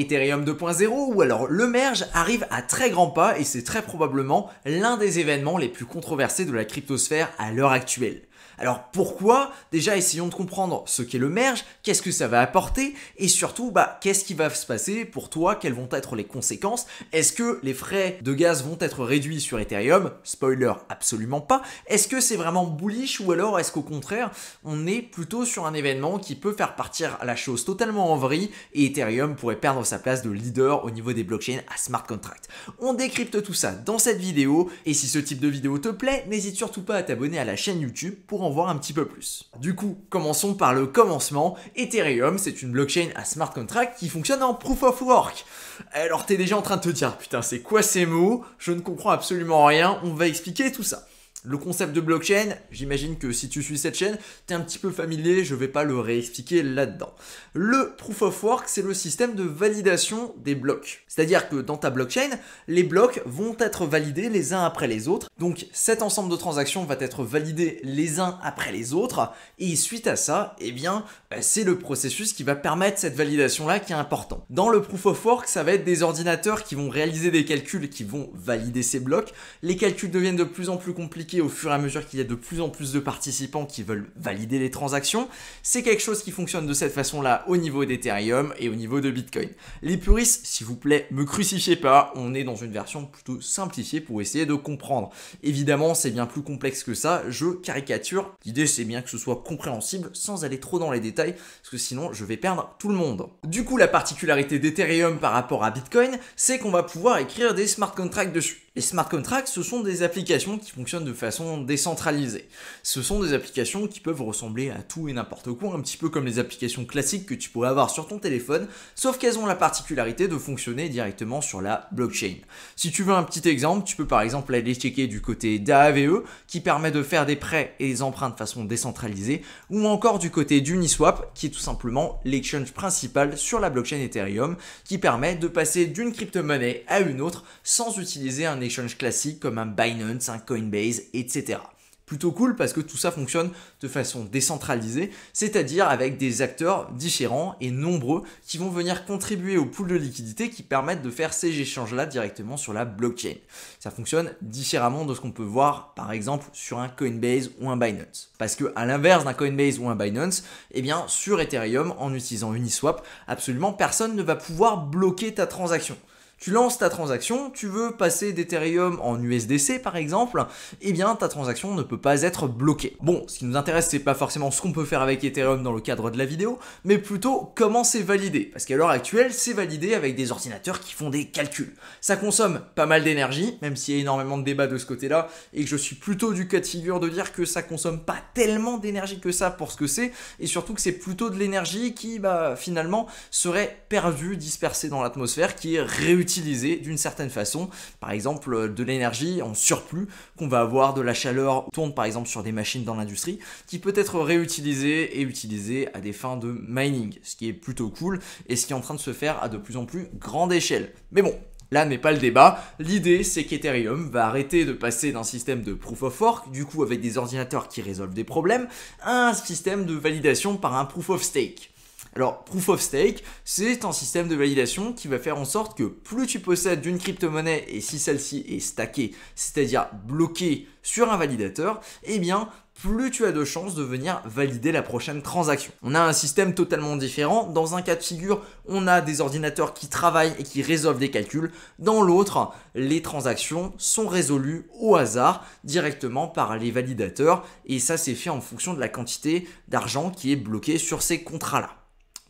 Ethereum 2.0 ou alors le merge arrive à très grands pas et c'est très probablement l'un des événements les plus controversés de la cryptosphère à l'heure actuelle. Alors pourquoi Déjà essayons de comprendre ce qu'est le merge, qu'est-ce que ça va apporter et surtout bah, qu'est-ce qui va se passer pour toi, quelles vont être les conséquences. Est-ce que les frais de gaz vont être réduits sur Ethereum Spoiler, absolument pas. Est-ce que c'est vraiment bullish ou alors est-ce qu'au contraire on est plutôt sur un événement qui peut faire partir la chose totalement en vrille et Ethereum pourrait perdre sa place de leader au niveau des blockchains à smart contract. On décrypte tout ça dans cette vidéo et si ce type de vidéo te plaît, n'hésite surtout pas à t'abonner à la chaîne YouTube pour en voir un petit peu plus. Du coup, commençons par le commencement. Ethereum, c'est une blockchain à smart contract qui fonctionne en proof of work. Alors t'es déjà en train de te dire, putain, c'est quoi ces mots Je ne comprends absolument rien, on va expliquer tout ça le concept de blockchain, j'imagine que si tu suis cette chaîne, tu es un petit peu familier, je ne vais pas le réexpliquer là-dedans. Le proof of work, c'est le système de validation des blocs. C'est-à-dire que dans ta blockchain, les blocs vont être validés les uns après les autres. Donc cet ensemble de transactions va être validé les uns après les autres. Et suite à ça, eh bien, bah, c'est le processus qui va permettre cette validation-là qui est important. Dans le proof of work, ça va être des ordinateurs qui vont réaliser des calculs qui vont valider ces blocs. Les calculs deviennent de plus en plus compliqués au fur et à mesure qu'il y a de plus en plus de participants qui veulent valider les transactions. C'est quelque chose qui fonctionne de cette façon-là au niveau d'Ethereum et au niveau de Bitcoin. Les puristes, s'il vous plaît, me crucifiez pas, on est dans une version plutôt simplifiée pour essayer de comprendre. Évidemment, c'est bien plus complexe que ça, je caricature. L'idée, c'est bien que ce soit compréhensible sans aller trop dans les détails, parce que sinon, je vais perdre tout le monde. Du coup, la particularité d'Ethereum par rapport à Bitcoin, c'est qu'on va pouvoir écrire des smart contracts dessus. Les smart contracts, ce sont des applications qui fonctionnent de façon décentralisée. Ce sont des applications qui peuvent ressembler à tout et n'importe quoi, un petit peu comme les applications classiques que tu pourrais avoir sur ton téléphone, sauf qu'elles ont la particularité de fonctionner directement sur la blockchain. Si tu veux un petit exemple, tu peux par exemple aller checker du côté d'AAVE, qui permet de faire des prêts et des emprunts de façon décentralisée, ou encore du côté d'Uniswap, qui est tout simplement l'exchange principal sur la blockchain Ethereum, qui permet de passer d'une crypto-monnaie à une autre sans utiliser un classique comme un Binance, un Coinbase, etc. Plutôt cool parce que tout ça fonctionne de façon décentralisée, c'est-à-dire avec des acteurs différents et nombreux qui vont venir contribuer au pool de liquidités qui permettent de faire ces échanges-là directement sur la blockchain. Ça fonctionne différemment de ce qu'on peut voir par exemple sur un Coinbase ou un Binance. Parce que à l'inverse d'un Coinbase ou un Binance, eh bien sur Ethereum en utilisant Uniswap, absolument personne ne va pouvoir bloquer ta transaction. Tu lances ta transaction, tu veux passer d'Ethereum en USDC par exemple, et eh bien ta transaction ne peut pas être bloquée. Bon, ce qui nous intéresse, c'est pas forcément ce qu'on peut faire avec Ethereum dans le cadre de la vidéo, mais plutôt comment c'est validé. Parce qu'à l'heure actuelle, c'est validé avec des ordinateurs qui font des calculs. Ça consomme pas mal d'énergie, même s'il y a énormément de débats de ce côté-là, et que je suis plutôt du cas de figure de dire que ça consomme pas tellement d'énergie que ça pour ce que c'est, et surtout que c'est plutôt de l'énergie qui, bah, finalement, serait perdue, dispersée dans l'atmosphère, qui est réutilisée Utiliser d'une certaine façon. Par exemple, euh, de l'énergie en surplus qu'on va avoir, de la chaleur tourne par exemple sur des machines dans l'industrie, qui peut être réutilisée et utilisée à des fins de mining, ce qui est plutôt cool et ce qui est en train de se faire à de plus en plus grande échelle. Mais bon, Là n'est pas le débat. L'idée, c'est qu'Ethereum va arrêter de passer d'un système de proof of work, du coup avec des ordinateurs qui résolvent des problèmes, à un système de validation par un proof of stake. Alors, Proof of Stake, c'est un système de validation qui va faire en sorte que plus tu possèdes d'une crypto-monnaie et si celle-ci est stackée, c'est-à-dire bloquée sur un validateur, eh bien, plus tu as de chances de venir valider la prochaine transaction. On a un système totalement différent. Dans un cas de figure, on a des ordinateurs qui travaillent et qui résolvent des calculs. Dans l'autre, les transactions sont résolues au hasard directement par les validateurs et ça c'est fait en fonction de la quantité d'argent qui est bloquée sur ces contrats-là.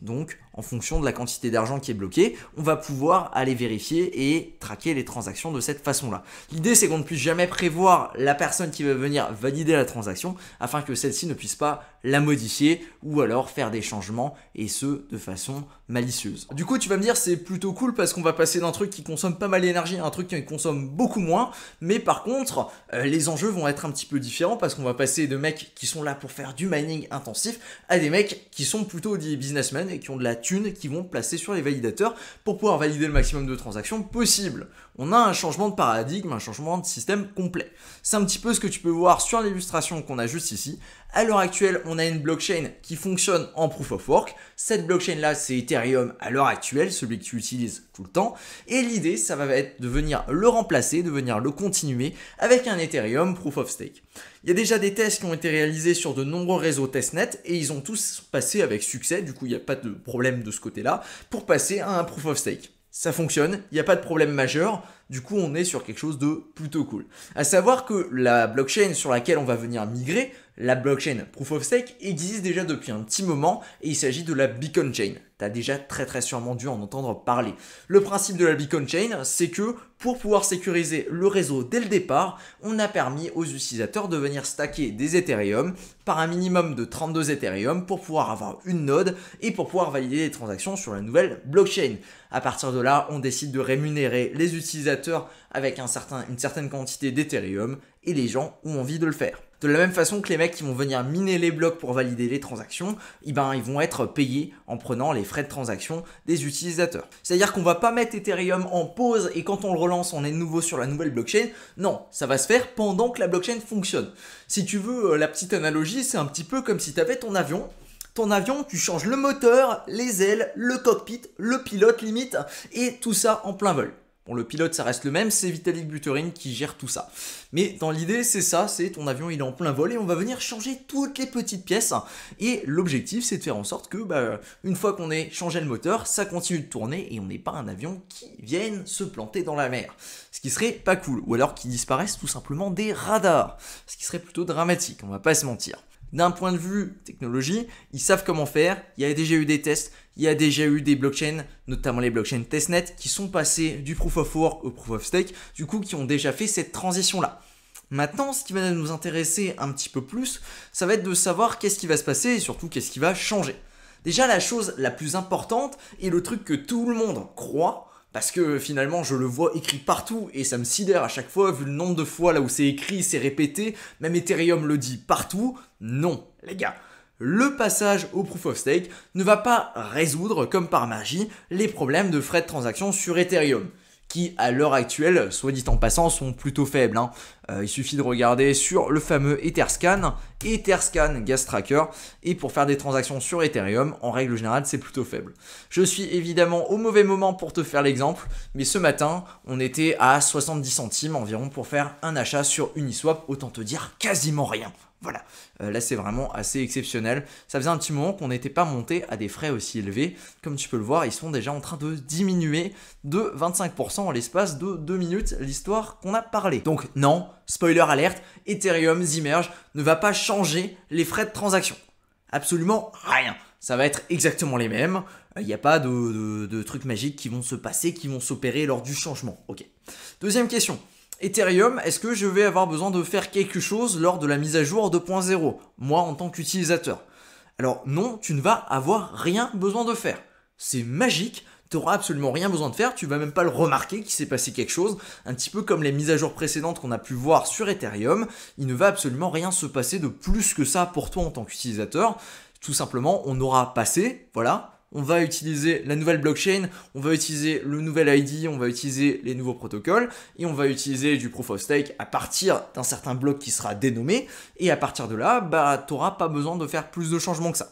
Donc, en fonction de la quantité d'argent qui est bloquée, on va pouvoir aller vérifier et traquer les transactions de cette façon-là. L'idée, c'est qu'on ne puisse jamais prévoir la personne qui va venir valider la transaction afin que celle-ci ne puisse pas la modifier ou alors faire des changements et ce, de façon malicieuse. Du coup, tu vas me dire, c'est plutôt cool parce qu'on va passer d'un truc qui consomme pas mal d'énergie à un truc qui consomme beaucoup moins, mais par contre, euh, les enjeux vont être un petit peu différents parce qu'on va passer de mecs qui sont là pour faire du mining intensif à des mecs qui sont plutôt des businessmen et qui ont de la thune, qui vont placer sur les validateurs pour pouvoir valider le maximum de transactions possible on a un changement de paradigme, un changement de système complet. C'est un petit peu ce que tu peux voir sur l'illustration qu'on a juste ici. À l'heure actuelle, on a une blockchain qui fonctionne en proof of work. Cette blockchain-là, c'est Ethereum à l'heure actuelle, celui que tu utilises tout le temps. Et l'idée, ça va être de venir le remplacer, de venir le continuer avec un Ethereum proof of stake. Il y a déjà des tests qui ont été réalisés sur de nombreux réseaux testnet et ils ont tous passé avec succès, du coup il n'y a pas de problème de ce côté-là, pour passer à un proof of stake ça fonctionne, il n'y a pas de problème majeur, du coup on est sur quelque chose de plutôt cool. À savoir que la blockchain sur laquelle on va venir migrer, la blockchain Proof of Stake existe déjà depuis un petit moment et il s'agit de la Beacon Chain. T'as déjà très très sûrement dû en entendre parler. Le principe de la Beacon Chain, c'est que pour pouvoir sécuriser le réseau dès le départ, on a permis aux utilisateurs de venir stacker des Ethereum par un minimum de 32 Ethereum pour pouvoir avoir une node et pour pouvoir valider les transactions sur la nouvelle blockchain. À partir de là, on décide de rémunérer les utilisateurs avec une certaine quantité d'Ethereum et les gens ont envie de le faire. De la même façon que les mecs qui vont venir miner les blocs pour valider les transactions, eh ben, ils vont être payés en prenant les frais de transaction des utilisateurs. C'est-à-dire qu'on va pas mettre Ethereum en pause et quand on le relance, on est de nouveau sur la nouvelle blockchain. Non, ça va se faire pendant que la blockchain fonctionne. Si tu veux, euh, la petite analogie, c'est un petit peu comme si tu avais ton avion ton avion, tu changes le moteur, les ailes, le cockpit, le pilote limite, et tout ça en plein vol. Bon, le pilote, ça reste le même, c'est Vitalik Buterin qui gère tout ça. Mais dans l'idée, c'est ça, c'est ton avion, il est en plein vol et on va venir changer toutes les petites pièces. Et l'objectif, c'est de faire en sorte que, bah, une fois qu'on ait changé le moteur, ça continue de tourner et on n'est pas un avion qui vienne se planter dans la mer. Ce qui serait pas cool. Ou alors qui disparaissent tout simplement des radars. Ce qui serait plutôt dramatique, on va pas se mentir. D'un point de vue technologie, ils savent comment faire, il y a déjà eu des tests, il y a déjà eu des blockchains, notamment les blockchains testnet, qui sont passés du proof of work au proof of stake, du coup qui ont déjà fait cette transition-là. Maintenant, ce qui va nous intéresser un petit peu plus, ça va être de savoir qu'est-ce qui va se passer et surtout qu'est-ce qui va changer. Déjà, la chose la plus importante et le truc que tout le monde croit, parce que finalement je le vois écrit partout et ça me sidère à chaque fois vu le nombre de fois là où c'est écrit, c'est répété, même Ethereum le dit partout, non les gars le passage au proof of stake ne va pas résoudre comme par magie les problèmes de frais de transaction sur Ethereum qui à l'heure actuelle, soit dit en passant, sont plutôt faibles. Hein. Euh, il suffit de regarder sur le fameux Etherscan, Etherscan Gas Tracker, et pour faire des transactions sur Ethereum, en règle générale, c'est plutôt faible. Je suis évidemment au mauvais moment pour te faire l'exemple, mais ce matin, on était à 70 centimes environ pour faire un achat sur Uniswap, autant te dire quasiment rien. Voilà, euh, là c'est vraiment assez exceptionnel. Ça faisait un petit moment qu'on n'était pas monté à des frais aussi élevés. Comme tu peux le voir, ils sont déjà en train de diminuer de 25% en l'espace de 2 minutes, l'histoire qu'on a parlé. Donc non, spoiler alerte, Ethereum Zimmerge ne va pas changer les frais de transaction. Absolument rien. Ça va être exactement les mêmes. Il n'y a pas de, de, de trucs magiques qui vont se passer, qui vont s'opérer lors du changement. Ok. Deuxième question. Ethereum, est-ce que je vais avoir besoin de faire quelque chose lors de la mise à jour 2.0, moi en tant qu'utilisateur Alors non, tu ne vas avoir rien besoin de faire. C'est magique, tu n'auras absolument rien besoin de faire, tu vas même pas le remarquer qu'il s'est passé quelque chose, un petit peu comme les mises à jour précédentes qu'on a pu voir sur Ethereum, il ne va absolument rien se passer de plus que ça pour toi en tant qu'utilisateur. Tout simplement, on aura passé, voilà, on va utiliser la nouvelle blockchain, on va utiliser le nouvel ID, on va utiliser les nouveaux protocoles et on va utiliser du proof of stake à partir d'un certain bloc qui sera dénommé et à partir de là, bah t'auras pas besoin de faire plus de changements que ça.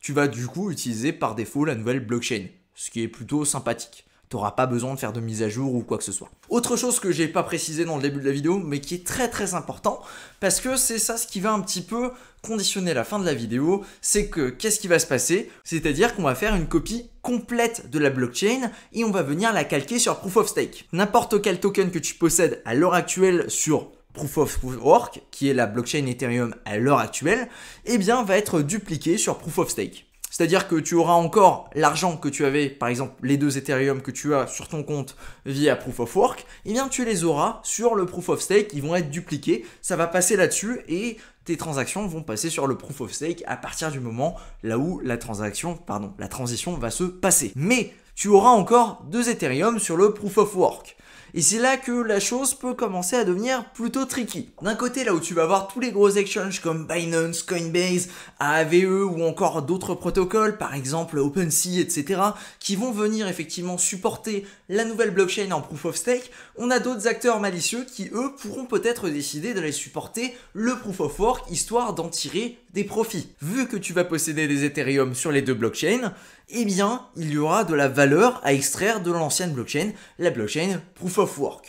Tu vas du coup utiliser par défaut la nouvelle blockchain, ce qui est plutôt sympathique t'auras pas besoin de faire de mise à jour ou quoi que ce soit. Autre chose que j'ai pas précisé dans le début de la vidéo, mais qui est très très important, parce que c'est ça ce qui va un petit peu conditionner la fin de la vidéo, c'est que qu'est-ce qui va se passer C'est-à-dire qu'on va faire une copie complète de la blockchain et on va venir la calquer sur Proof of Stake. N'importe quel token que tu possèdes à l'heure actuelle sur Proof of Work, qui est la blockchain Ethereum à l'heure actuelle, eh bien va être dupliqué sur Proof of Stake. C'est-à-dire que tu auras encore l'argent que tu avais, par exemple les deux Ethereum que tu as sur ton compte via Proof of Work, et eh bien tu les auras sur le Proof of Stake, ils vont être dupliqués, ça va passer là-dessus et tes transactions vont passer sur le Proof of Stake à partir du moment là où la transaction, pardon, la transition va se passer. Mais tu auras encore deux Ethereum sur le Proof of Work. Et c'est là que la chose peut commencer à devenir plutôt tricky. D'un côté, là où tu vas avoir tous les gros exchanges comme Binance, Coinbase, AAVE ou encore d'autres protocoles, par exemple OpenSea, etc., qui vont venir effectivement supporter la nouvelle blockchain en proof of stake, on a d'autres acteurs malicieux qui, eux, pourront peut-être décider d'aller supporter le proof of work, histoire d'en tirer des profits. Vu que tu vas posséder des Ethereum sur les deux blockchains, eh bien, il y aura de la valeur à extraire de l'ancienne blockchain, la blockchain proof of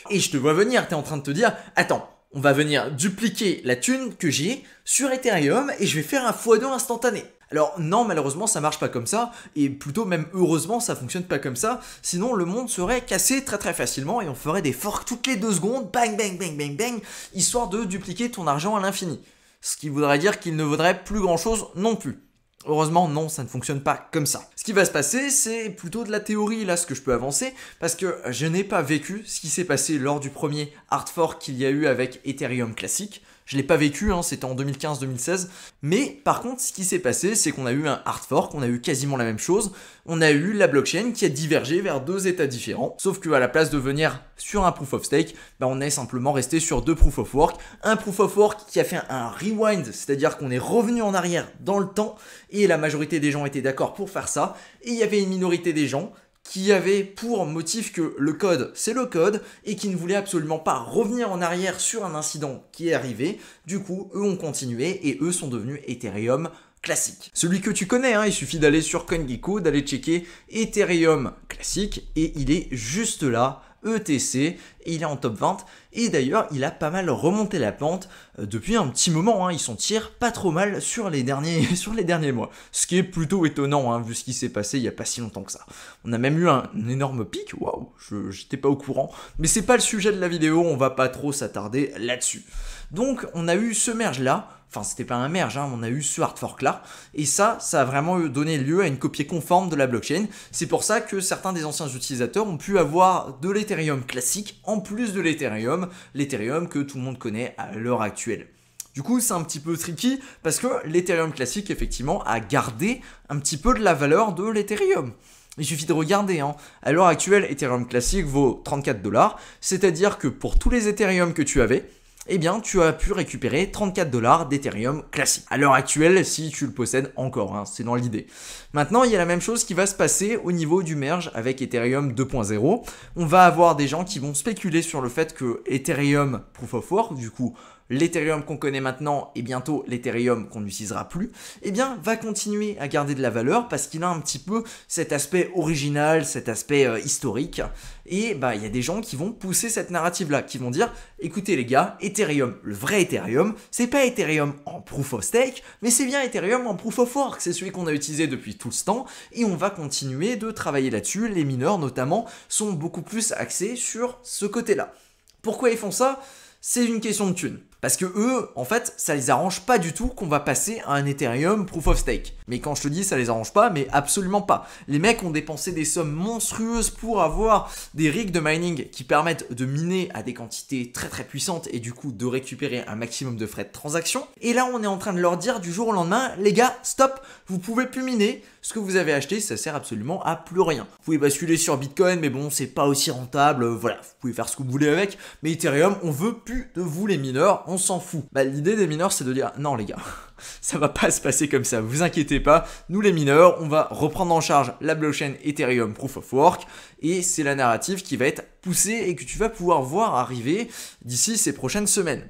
et je te vois venir, t'es en train de te dire, attends, on va venir dupliquer la thune que j'ai sur Ethereum et je vais faire un x2 instantané. Alors non, malheureusement, ça marche pas comme ça, et plutôt même heureusement, ça fonctionne pas comme ça, sinon le monde serait cassé très très facilement et on ferait des forks toutes les deux secondes, bang bang bang bang bang, histoire de dupliquer ton argent à l'infini. Ce qui voudrait dire qu'il ne vaudrait plus grand chose non plus. Heureusement, non, ça ne fonctionne pas comme ça. Ce qui va se passer, c'est plutôt de la théorie, là, ce que je peux avancer, parce que euh, je n'ai pas vécu ce qui s'est passé lors du premier hard fork qu'il y a eu avec Ethereum classique. Je l'ai pas vécu, hein, c'était en 2015-2016. Mais par contre, ce qui s'est passé, c'est qu'on a eu un hard fork, on a eu quasiment la même chose. On a eu la blockchain qui a divergé vers deux états différents. Sauf qu'à la place de venir sur un proof of stake, bah, on est simplement resté sur deux proof of work. Un proof of work qui a fait un rewind, c'est-à-dire qu'on est revenu en arrière dans le temps et la majorité des gens étaient d'accord pour faire ça. Et il y avait une minorité des gens qui avait pour motif que le code, c'est le code, et qui ne voulait absolument pas revenir en arrière sur un incident qui est arrivé. Du coup, eux ont continué et eux sont devenus Ethereum classique. Celui que tu connais, hein, il suffit d'aller sur CoinGecko, d'aller checker Ethereum classique, et il est juste là E ETC, il est en top 20 et d'ailleurs il a pas mal remonté la pente euh, depuis un petit moment, hein. il s'en tire pas trop mal sur les derniers, sur les derniers mois, ce qui est plutôt étonnant hein, vu ce qui s'est passé il y a pas si longtemps que ça. On a même eu un, énorme pic, waouh, j'étais pas au courant, mais c'est pas le sujet de la vidéo, on va pas trop s'attarder là-dessus. Donc on a eu ce merge là, enfin c'était pas un merge, hein, on a eu ce hard fork là, et ça, ça a vraiment euh, donné lieu à une copie conforme de la blockchain. C'est pour ça que certains des anciens utilisateurs ont pu avoir de l'Ethereum classique en plus de l'Ethereum, l'Ethereum que tout le monde connaît à l'heure actuelle. Du coup, c'est un petit peu tricky parce que l'Ethereum classique, effectivement, a gardé un petit peu de la valeur de l'Ethereum. Il suffit de regarder. Hein. À l'heure actuelle, Ethereum classique vaut 34 dollars, c'est-à-dire que pour tous les Ethereum que tu avais, eh bien tu as pu récupérer 34 dollars d'Ethereum classique. À l'heure actuelle, si tu le possèdes encore, hein, c'est dans l'idée. Maintenant, il y a la même chose qui va se passer au niveau du merge avec Ethereum 2.0. On va avoir des gens qui vont spéculer sur le fait que Ethereum Proof of Work, du coup l'Ethereum qu'on connaît maintenant et bientôt l'Ethereum qu'on n'utilisera plus, eh bien, va continuer à garder de la valeur parce qu'il a un petit peu cet aspect original, cet aspect euh, historique. Et bah, il y a des gens qui vont pousser cette narrative-là, qui vont dire écoutez les gars, Ethereum, le vrai Ethereum, c'est pas Ethereum en proof of stake, mais c'est bien Ethereum en proof of work, c'est celui qu'on a utilisé depuis tout ce temps, et on va continuer de travailler là-dessus. Les mineurs, notamment, sont beaucoup plus axés sur ce côté-là. Pourquoi ils font ça C'est une question de thunes. Parce que eux, en fait, ça les arrange pas du tout qu'on va passer à un Ethereum Proof of Stake. Mais quand je te dis ça les arrange pas, mais absolument pas. Les mecs ont dépensé des sommes monstrueuses pour avoir des rigs de mining qui permettent de miner à des quantités très très puissantes et du coup de récupérer un maximum de frais de transaction. Et là, on est en train de leur dire du jour au lendemain, les gars, stop, vous pouvez plus miner. Ce que vous avez acheté, ça sert absolument à plus rien. Vous pouvez basculer sur Bitcoin, mais bon, c'est pas aussi rentable. Euh, voilà, vous pouvez faire ce que vous voulez avec. Mais Ethereum, on veut plus de vous les mineurs on s'en fout. Bah, l'idée des mineurs, c'est de dire non, les gars, ça va pas se passer comme ça, vous inquiétez pas, nous les mineurs, on va reprendre en charge la blockchain Ethereum Proof of Work et c'est la narrative qui va être poussée et que tu vas pouvoir voir arriver d'ici ces prochaines semaines.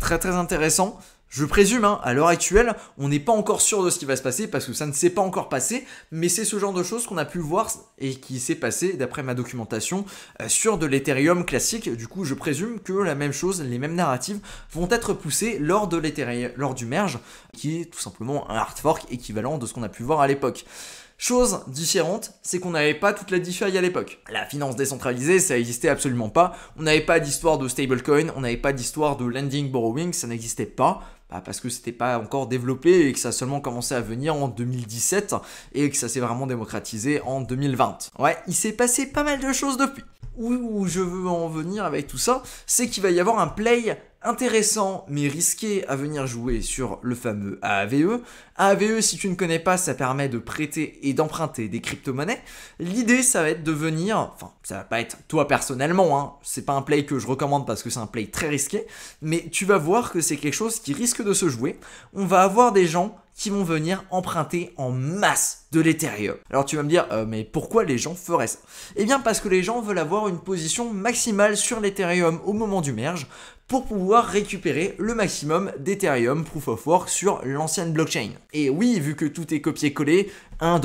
Très très intéressant. Je présume, hein, à l'heure actuelle, on n'est pas encore sûr de ce qui va se passer parce que ça ne s'est pas encore passé, mais c'est ce genre de choses qu'on a pu voir et qui s'est passé, d'après ma documentation, euh, sur de l'Ethereum classique. Du coup, je présume que la même chose, les mêmes narratives vont être poussées lors, de lors du merge, qui est tout simplement un hard fork équivalent de ce qu'on a pu voir à l'époque. Chose différente, c'est qu'on n'avait pas toute la DeFi à l'époque. La finance décentralisée, ça n'existait absolument pas. On n'avait pas d'histoire de stablecoin, on n'avait pas d'histoire de lending borrowing, ça n'existait pas bah parce que c'était pas encore développé et que ça a seulement commencé à venir en 2017 et que ça s'est vraiment démocratisé en 2020. Ouais, il s'est passé pas mal de choses depuis où, je veux en venir avec tout ça, c'est qu'il va y avoir un play intéressant mais risqué à venir jouer sur le fameux AAVE. AAVE, si tu ne connais pas, ça permet de prêter et d'emprunter des crypto-monnaies. L'idée, ça va être de venir, enfin, ça va pas être toi personnellement, hein, c'est pas un play que je recommande parce que c'est un play très risqué, mais tu vas voir que c'est quelque chose qui risque de se jouer. On va avoir des gens qui vont venir emprunter en masse de l'Ethereum. Alors tu vas me dire, euh, mais pourquoi les gens feraient ça Eh bien parce que les gens veulent avoir une position maximale sur l'Ethereum au moment du merge, pour pouvoir récupérer le maximum d'Ethereum Proof of Work sur l'ancienne blockchain. Et oui, vu que tout est copié-collé, 1,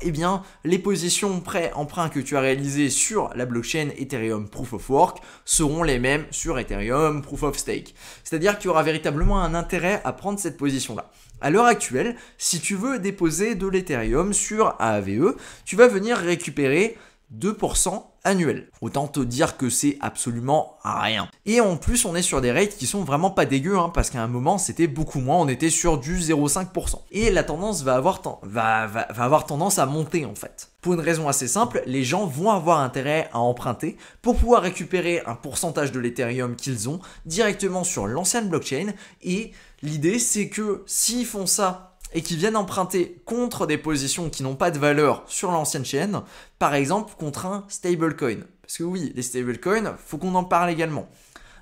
eh bien, les positions prêt-emprunt que tu as réalisées sur la blockchain Ethereum Proof of Work seront les mêmes sur Ethereum Proof of Stake. C'est-à-dire qu'il y aura véritablement un intérêt à prendre cette position-là. À l'heure actuelle, si tu veux déposer de l'Ethereum sur AAVE, tu vas venir récupérer 2% annuel. Autant te dire que c'est absolument rien. Et en plus, on est sur des rates qui sont vraiment pas dégueux, hein, parce qu'à un moment, c'était beaucoup moins, on était sur du 0,5%. Et la tendance va avoir, va avoir tendance à monter, en fait. Pour une raison assez simple, les gens vont avoir intérêt à emprunter pour pouvoir récupérer un pourcentage de l'Ethereum qu'ils ont directement sur l'ancienne blockchain. Et l'idée, c'est que s'ils font ça et qui viennent emprunter contre des positions qui n'ont pas de valeur sur l'ancienne chaîne, par exemple contre un stablecoin. Parce que oui, les stablecoins, faut qu'on en parle également.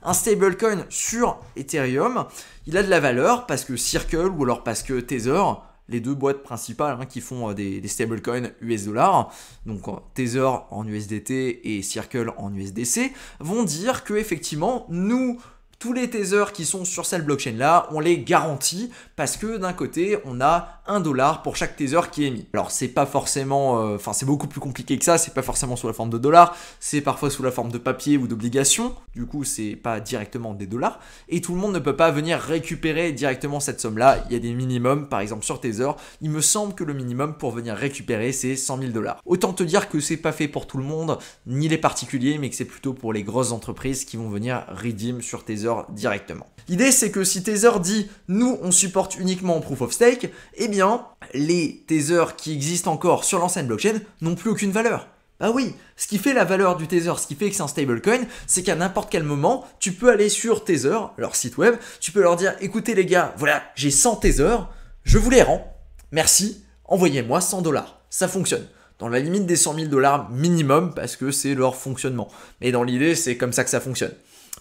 Un stablecoin sur Ethereum, il a de la valeur parce que Circle ou alors parce que Tether, les deux boîtes principales hein, qui font euh, des, stablecoins US dollar, donc euh, Tether en USDT et Circle en USDC, vont dire que effectivement nous tous les teasers qui sont sur cette blockchain-là, on les garantit parce que d'un côté, on a un dollar pour chaque teaser qui est mis. Alors, c'est pas forcément, euh, enfin, c'est beaucoup plus compliqué que ça, c'est pas forcément sous la forme de dollars, c'est parfois sous la forme de papier ou d'obligations, du coup, c'est pas directement des dollars, et tout le monde ne peut pas venir récupérer directement cette somme-là. Il y a des minimums, par exemple, sur heures il me semble que le minimum pour venir récupérer, c'est 100 000 dollars. Autant te dire que c'est pas fait pour tout le monde, ni les particuliers, mais que c'est plutôt pour les grosses entreprises qui vont venir redeem sur heures directement. L'idée c'est que si Tether dit nous on supporte uniquement en proof of stake, eh bien les Tether qui existent encore sur l'ancienne blockchain n'ont plus aucune valeur. Bah oui, ce qui fait la valeur du Tether, ce qui fait que c'est un stablecoin, c'est qu'à n'importe quel moment, tu peux aller sur Tether, leur site web, tu peux leur dire écoutez les gars, voilà, j'ai 100 Tether, je vous les rends, merci, envoyez-moi 100 dollars. Ça fonctionne dans la limite des 100 000 dollars minimum parce que c'est leur fonctionnement. Mais dans l'idée, c'est comme ça que ça fonctionne.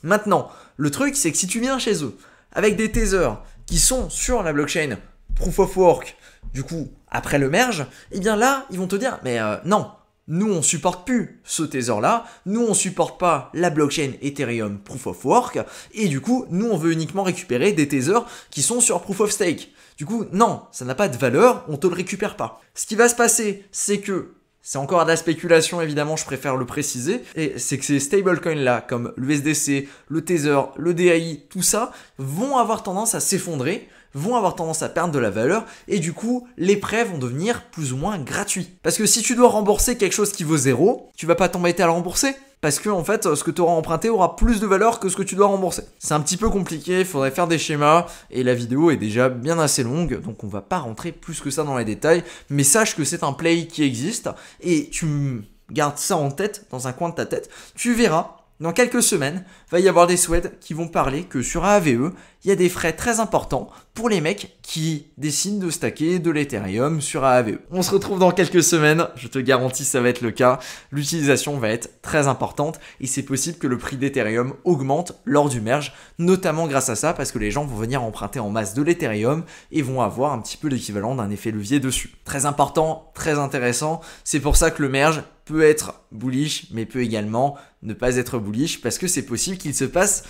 Maintenant, le truc, c'est que si tu viens chez eux avec des tasers qui sont sur la blockchain Proof of Work, du coup, après le merge, eh bien là, ils vont te dire, mais euh, non, nous on supporte plus ce taser là, nous on supporte pas la blockchain Ethereum Proof of Work, et du coup, nous on veut uniquement récupérer des tasers qui sont sur Proof of Stake. Du coup, non, ça n'a pas de valeur, on te le récupère pas. Ce qui va se passer, c'est que c'est encore de la spéculation, évidemment, je préfère le préciser. Et c'est que ces stablecoins-là, comme l'USDC, le Tether, le DAI, tout ça, vont avoir tendance à s'effondrer vont avoir tendance à perdre de la valeur et du coup les prêts vont devenir plus ou moins gratuits. Parce que si tu dois rembourser quelque chose qui vaut zéro, tu vas pas t'embêter à le rembourser parce que en fait ce que tu auras emprunté aura plus de valeur que ce que tu dois rembourser. C'est un petit peu compliqué, il faudrait faire des schémas et la vidéo est déjà bien assez longue donc on va pas rentrer plus que ça dans les détails mais sache que c'est un play qui existe et tu gardes ça en tête dans un coin de ta tête, tu verras dans quelques semaines, va y avoir des Suèdes qui vont parler que sur AAVE, il y a des frais très importants pour les mecs qui décident de stacker de l'Ethereum sur AAVE. On se retrouve dans quelques semaines, je te garantis ça va être le cas. L'utilisation va être très importante et c'est possible que le prix d'Ethereum augmente lors du merge, notamment grâce à ça parce que les gens vont venir emprunter en masse de l'Ethereum et vont avoir un petit peu l'équivalent d'un effet levier dessus. Très important, très intéressant, c'est pour ça que le merge peut être bullish, mais peut également ne pas être bullish parce que c'est possible qu'il se passe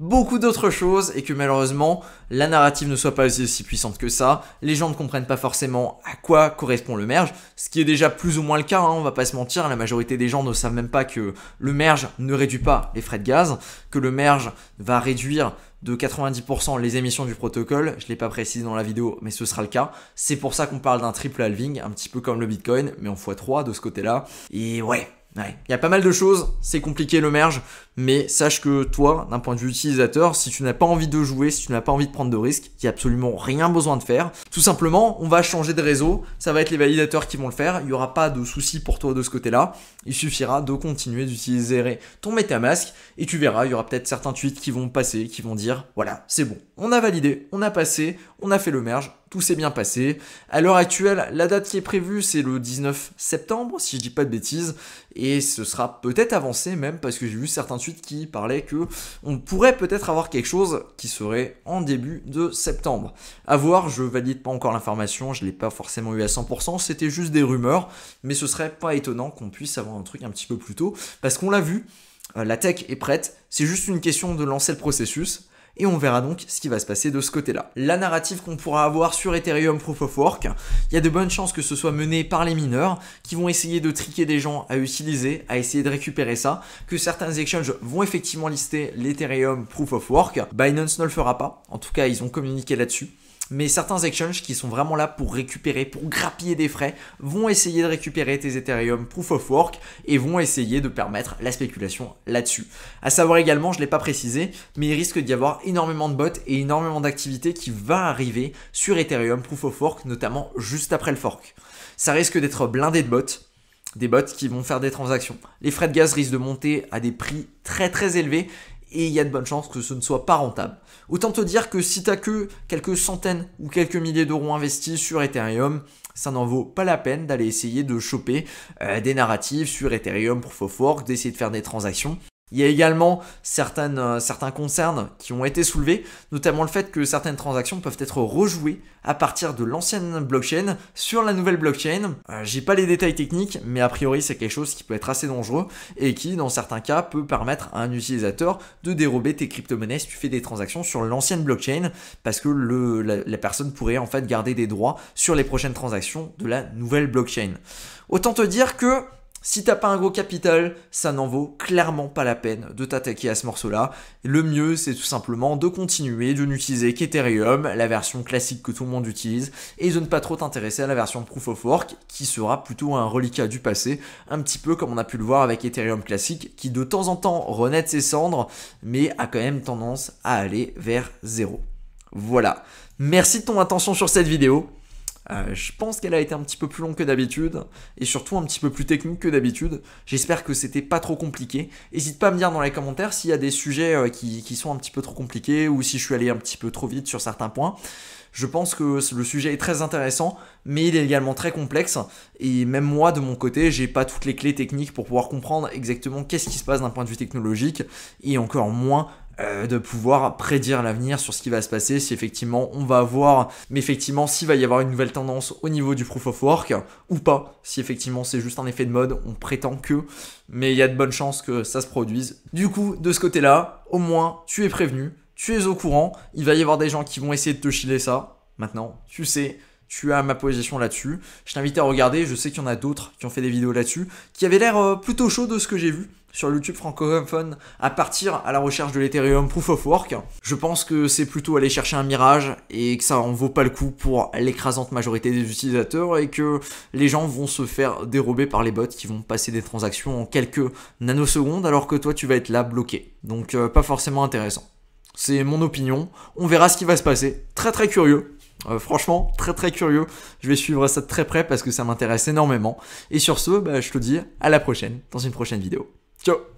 beaucoup d'autres choses et que malheureusement la narrative ne soit pas aussi, puissante que ça. Les gens ne comprennent pas forcément à quoi correspond le merge, ce qui est déjà plus ou moins le cas, hein, on va pas se mentir, la majorité des gens ne savent même pas que le merge ne réduit pas les frais de gaz, que le merge va réduire de 90% les émissions du protocole. Je l'ai pas précisé dans la vidéo, mais ce sera le cas. C'est pour ça qu'on parle d'un triple halving, un petit peu comme le Bitcoin, mais en fois 3 de ce côté-là. Et ouais, il y a pas mal de choses, c'est compliqué le merge, mais sache que toi, d'un point de vue utilisateur, si tu n'as pas envie de jouer, si tu n'as pas envie de prendre de risques, il n'y a absolument rien besoin de faire. Tout simplement, on va changer de réseau, ça va être les validateurs qui vont le faire, il n'y aura pas de souci pour toi de ce côté-là, il suffira de continuer d'utiliser ton MetaMask et tu verras, il y aura peut-être certains tweets qui vont passer, qui vont dire, voilà, c'est bon, on a validé, on a passé, on a fait le merge, tout s'est bien passé. À l'heure actuelle, la date qui est prévue, c'est le 19 septembre, si je dis pas de bêtises, et ce sera peut-être avancé même, parce que j'ai vu certains tweets qui parlaient que on pourrait peut-être avoir quelque chose qui serait en début de septembre. À voir, je valide pas encore l'information, je l'ai pas forcément eu à 100%, c'était juste des rumeurs, mais ce serait pas étonnant qu'on puisse avoir un truc un petit peu plus tôt, parce qu'on l'a vu, euh, la tech est prête, c'est juste une question de lancer le processus et on verra donc ce qui va se passer de ce côté-là. La narrative qu'on pourra avoir sur Ethereum Proof of Work, il y a de bonnes chances que ce soit mené par les mineurs qui vont essayer de triquer des gens à utiliser, à essayer de récupérer ça, que certains exchanges vont effectivement lister l'Ethereum Proof of Work. Binance ne le fera pas, en tout cas ils ont communiqué là-dessus mais certains exchanges qui sont vraiment là pour récupérer, pour grappiller des frais, vont essayer de récupérer tes Ethereum Proof of Work et vont essayer de permettre la spéculation là-dessus. À savoir également, je ne l'ai pas précisé, mais il risque d'y avoir énormément de bots et énormément d'activité qui va arriver sur Ethereum Proof of Work, notamment juste après le fork. Ça risque d'être blindé de bots des bots qui vont faire des transactions. Les frais de gaz risquent de monter à des prix très très élevés et il y a de bonnes chances que ce ne soit pas rentable. Autant te dire que si t'as que quelques centaines ou quelques milliers d'euros investis sur Ethereum, ça n'en vaut pas la peine d'aller essayer de choper euh, des narratives sur Ethereum pour faux d'essayer de faire des transactions. Il y a également certaines, euh, certains concerns qui ont été soulevés, notamment le fait que certaines transactions peuvent être rejouées à partir de l'ancienne blockchain sur la nouvelle blockchain. Euh, j'ai pas les détails techniques, mais a priori c'est quelque chose qui peut être assez dangereux et qui, dans certains cas, peut permettre à un utilisateur de dérober tes crypto-monnaies si tu fais des transactions sur l'ancienne blockchain, parce que la personne pourrait en fait garder des droits sur les prochaines transactions de la nouvelle blockchain. Autant te dire que si t'as pas un gros capital, ça n'en vaut clairement pas la peine de t'attaquer à ce morceau-là. Le mieux, c'est tout simplement de continuer de n'utiliser qu'Ethereum, la version classique que tout le monde utilise, et de ne pas trop t'intéresser à la version Proof of Work, qui sera plutôt un reliquat du passé, un petit peu comme on a pu le voir avec Ethereum classique, qui de temps en temps renaît de ses cendres, mais a quand même tendance à aller vers zéro. Voilà. Merci de ton attention sur cette vidéo. Euh, je pense qu'elle a été un petit peu plus longue que d'habitude et surtout un petit peu plus technique que d'habitude. J'espère que c'était pas trop compliqué. N'hésite pas à me dire dans les commentaires s'il y a des sujets euh, qui, qui, sont un petit peu trop compliqués ou si je suis allé un petit peu trop vite sur certains points. Je pense que le sujet est très intéressant, mais il est également très complexe. Et même moi, de mon côté, j'ai pas toutes les clés techniques pour pouvoir comprendre exactement qu'est-ce qui se passe d'un point de vue technologique et encore moins euh, de pouvoir prédire l'avenir sur ce qui va se passer, si effectivement on va voir, mais effectivement s'il va y avoir une nouvelle tendance au niveau du proof of work ou pas, si effectivement c'est juste un effet de mode, on prétend que, mais il y a de bonnes chances que ça se produise. Du coup, de ce côté-là, au moins tu es prévenu, tu es au courant, il va y avoir des gens qui vont essayer de te chiller ça. Maintenant, tu sais, tu as ma position là-dessus. Je t'invite à regarder, je sais qu'il y en a d'autres qui ont fait des vidéos là-dessus, qui avaient l'air euh, plutôt chaud de ce que j'ai vu sur YouTube francophone à partir à la recherche de l'Ethereum Proof of Work. Je pense que c'est plutôt aller chercher un mirage et que ça en vaut pas le coup pour l'écrasante majorité des utilisateurs et que les gens vont se faire dérober par les bots qui vont passer des transactions en quelques nanosecondes alors que toi tu vas être là bloqué. Donc euh, pas forcément intéressant. C'est mon opinion, on verra ce qui va se passer. Très très curieux. Euh, franchement, très très curieux. Je vais suivre ça de très près parce que ça m'intéresse énormément. Et sur ce, bah, je te dis à la prochaine dans une prochaine vidéo. Ciao